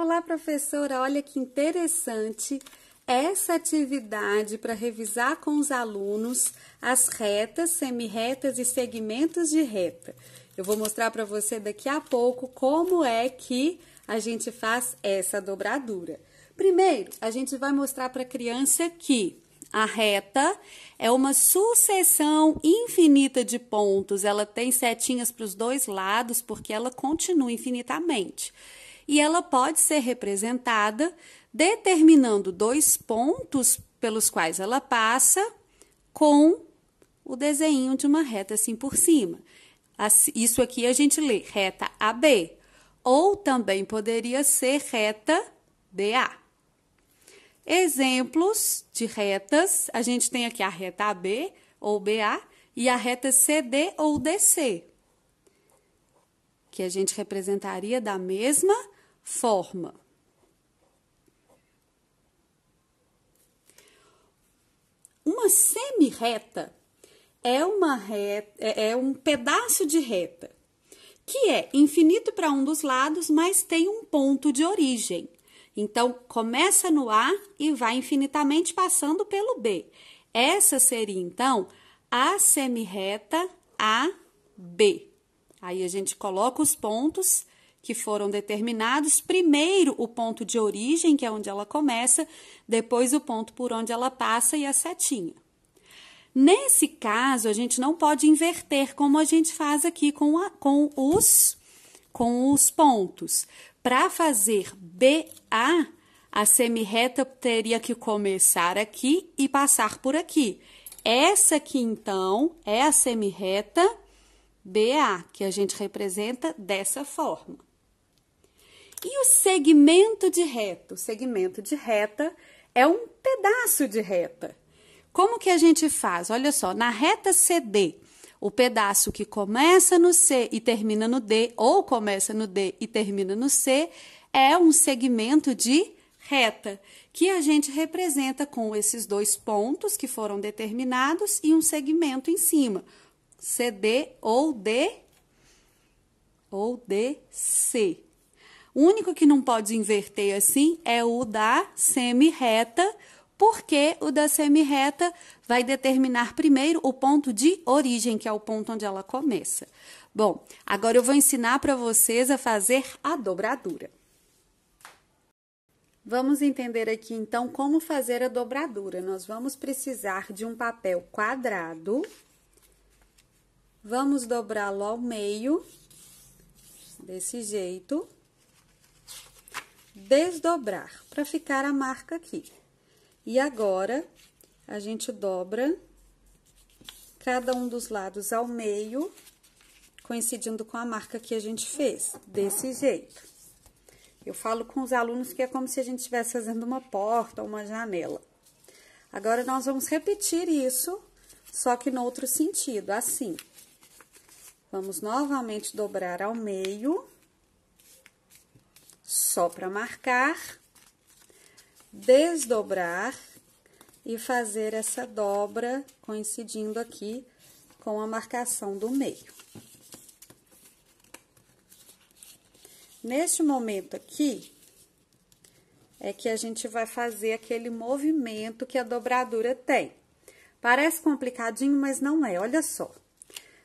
Olá, professora, olha que interessante essa atividade para revisar com os alunos as retas, semirretas e segmentos de reta. Eu vou mostrar para você daqui a pouco como é que a gente faz essa dobradura. Primeiro, a gente vai mostrar para a criança que a reta é uma sucessão infinita de pontos. Ela tem setinhas para os dois lados porque ela continua infinitamente e ela pode ser representada determinando dois pontos pelos quais ela passa com o desenho de uma reta assim por cima. Isso aqui a gente lê reta AB, ou também poderia ser reta BA. Exemplos de retas, a gente tem aqui a reta AB ou BA e a reta CD ou DC, que a gente representaria da mesma forma. Uma semi é uma reta, é, é um pedaço de reta que é infinito para um dos lados, mas tem um ponto de origem. Então começa no A e vai infinitamente passando pelo B. Essa seria então a semi-reta semi-reta AB. Aí a gente coloca os pontos que foram determinados. Primeiro, o ponto de origem, que é onde ela começa, depois, o ponto por onde ela passa e a setinha. Nesse caso, a gente não pode inverter como a gente faz aqui com, a, com, os, com os pontos. Para fazer BA, a semirreta teria que começar aqui e passar por aqui. Essa aqui, então, é a semirreta BA, que a gente representa dessa forma. E o segmento de reta? O segmento de reta é um pedaço de reta. Como que a gente faz? Olha só, na reta CD, o pedaço que começa no C e termina no D, ou começa no D e termina no C, é um segmento de reta, que a gente representa com esses dois pontos que foram determinados e um segmento em cima, CD ou D ou DC. O único que não pode inverter assim é o da semi-reta, porque o da semi-reta vai determinar primeiro o ponto de origem, que é o ponto onde ela começa. Bom, agora eu vou ensinar para vocês a fazer a dobradura. Vamos entender aqui então como fazer a dobradura. Nós vamos precisar de um papel quadrado. Vamos dobrá-lo ao meio, desse jeito desdobrar para ficar a marca aqui. E agora, a gente dobra cada um dos lados ao meio, coincidindo com a marca que a gente fez, desse jeito. Eu falo com os alunos que é como se a gente estivesse fazendo uma porta ou uma janela. Agora, nós vamos repetir isso, só que no outro sentido, assim. Vamos novamente dobrar ao meio só para marcar, desdobrar e fazer essa dobra coincidindo aqui com a marcação do meio. Neste momento aqui, é que a gente vai fazer aquele movimento que a dobradura tem. Parece complicadinho, mas não é, olha só.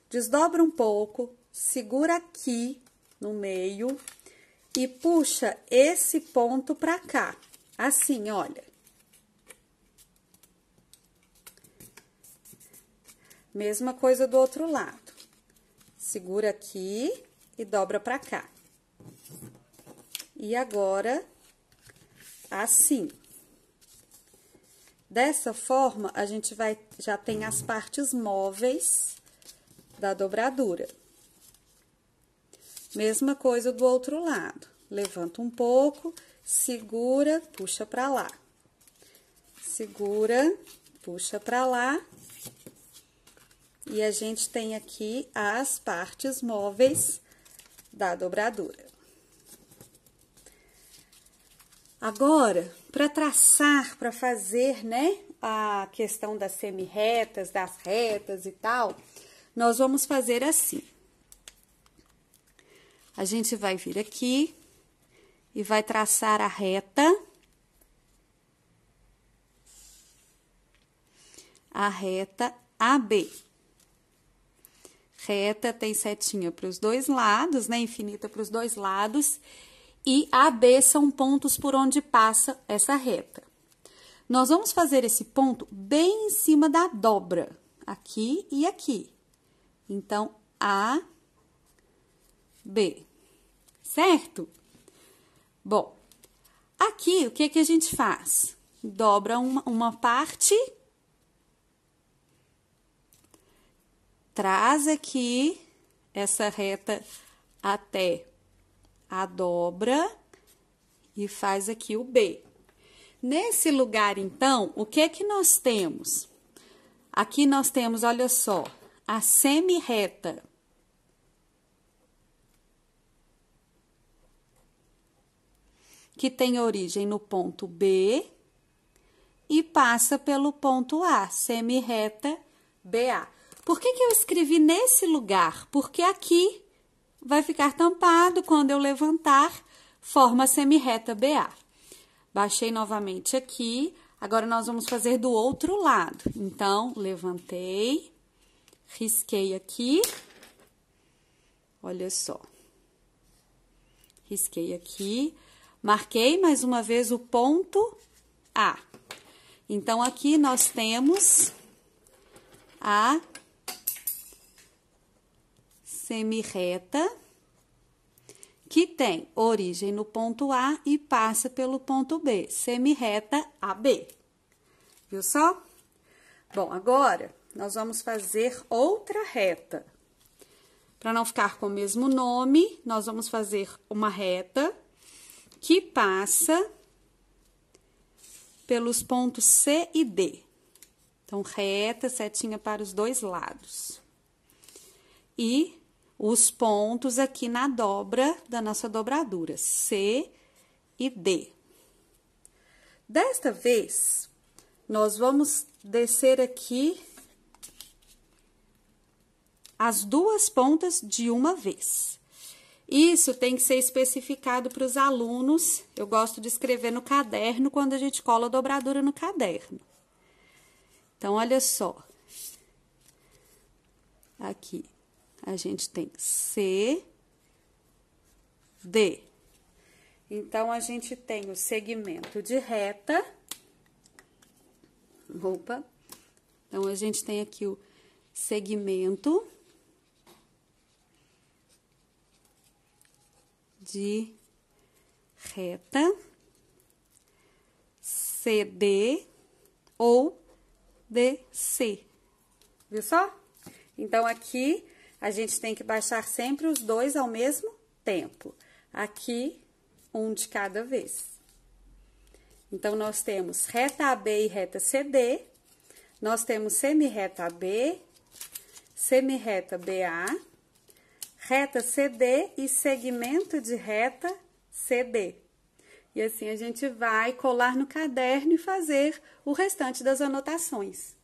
Desdobra um pouco, segura aqui no meio, e puxa esse ponto pra cá, assim, olha. Mesma coisa do outro lado. Segura aqui e dobra pra cá. E agora, assim. Dessa forma, a gente vai já tem as partes móveis da dobradura. Mesma coisa do outro lado. Levanta um pouco, segura, puxa para lá. Segura, puxa para lá. E a gente tem aqui as partes móveis da dobradura. Agora, para traçar, para fazer, né, a questão das semi-retas, das retas e tal, nós vamos fazer assim. A gente vai vir aqui e vai traçar a reta. A reta AB. Reta tem setinha para os dois lados, né? Infinita para os dois lados. E AB são pontos por onde passa essa reta. Nós vamos fazer esse ponto bem em cima da dobra, aqui e aqui. Então, A B, certo? Bom, aqui o que, é que a gente faz? Dobra uma, uma parte, traz aqui essa reta até a dobra e faz aqui o B. Nesse lugar, então, o que é que nós temos? Aqui nós temos, olha só, a semi-reta que tem origem no ponto B e passa pelo ponto A, semi-reta BA. Por que, que eu escrevi nesse lugar? Porque aqui vai ficar tampado quando eu levantar, forma semi-reta BA. Baixei novamente aqui, agora nós vamos fazer do outro lado. Então, levantei, risquei aqui, olha só. Risquei aqui, Marquei mais uma vez o ponto A. Então, aqui nós temos a semirreta que tem origem no ponto A e passa pelo ponto B, semirreta AB. Viu só? Bom, agora nós vamos fazer outra reta. Para não ficar com o mesmo nome, nós vamos fazer uma reta que passa pelos pontos C e D. Então, reta, setinha para os dois lados. E os pontos aqui na dobra da nossa dobradura, C e D. Desta vez, nós vamos descer aqui as duas pontas de uma vez. Isso tem que ser especificado para os alunos. Eu gosto de escrever no caderno quando a gente cola a dobradura no caderno. Então, olha só. Aqui a gente tem C, D. Então, a gente tem o segmento de reta. Opa! Então, a gente tem aqui o segmento de reta, CD ou DC. Viu só? Então, aqui a gente tem que baixar sempre os dois ao mesmo tempo. Aqui, um de cada vez. Então, nós temos reta AB e reta CD, nós temos semi-reta AB, semi-reta BA, reta CD e segmento de reta CD. E assim a gente vai colar no caderno e fazer o restante das anotações.